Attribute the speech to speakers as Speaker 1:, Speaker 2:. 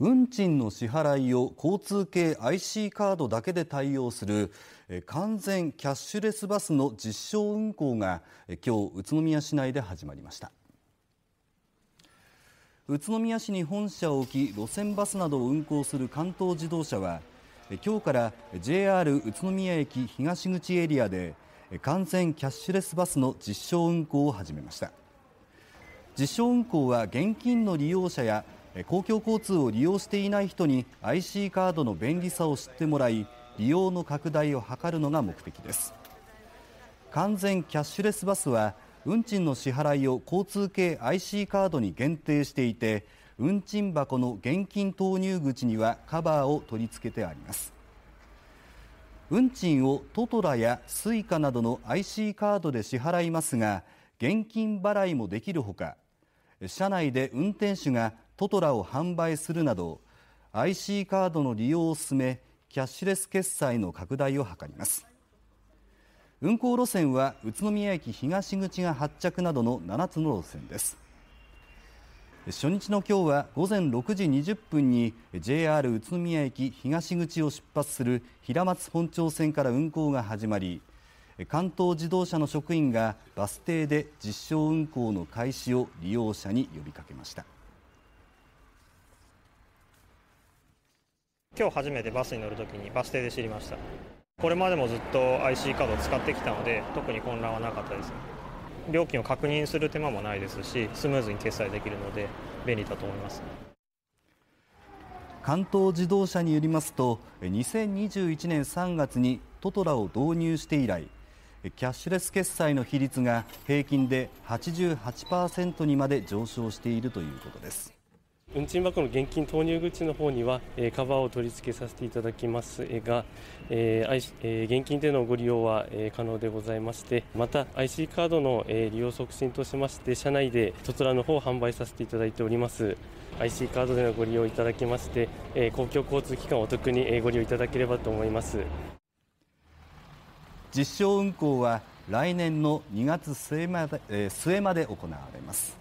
Speaker 1: 運賃の支払いを交通系 IC カードだけで対応する完全キャッシュレスバスの実証運行が今日宇都宮市内で始まりました宇都宮市に本社を置き路線バスなどを運行する関東自動車は今日から JR 宇都宮駅東口エリアで完全キャッシュレスバスの実証運行を始めました実証運行は現金の利用者や公共交通を利用していない人に IC カードの便利さを知ってもらい利用の拡大を図るのが目的です完全キャッシュレスバスは運賃の支払いを交通系 IC カードに限定していて運賃箱の現金投入口にはカバーを取り付けてあります運賃をトトラや suica などの IC カードで支払いますが現金払いもできるほか車内で運転手がトトラを販売するなど IC カードの利用を進めキャッシュレス決済の拡大を図ります運行路線は宇都宮駅東口が発着などの7つの路線です初日の今日は午前6時20分に JR 宇都宮駅東口を出発する平松本町線から運行が始まり関東自動車の職員がバス停で実証運行の開始を利用者に呼びかけました。
Speaker 2: 今日初めてバスに乗るときにバス停で知りましたこれまでもずっと IC カードを使ってきたので特に混乱はなかったです料金を確認する手間もないですしスムーズに決済できるので便利だと思います
Speaker 1: 関東自動車によりますと2021年3月にトトラを導入して以来キャッシュレス決済の比率が平均で88%にまで上昇しているということです
Speaker 3: 運賃箱の現金投入口の方には、えカバーを取り付けさせていただきますが、えー、現金でのご利用は、え可能でございましてまた IC カードの、え利用促進としまして社内でそちらの方を販売させていただいております IC カードでのご利用いただきまして、え公共交通機関をお得に、えご利用いただければと思います
Speaker 1: 実証運行は来年の2月末まで,、え末まで行われます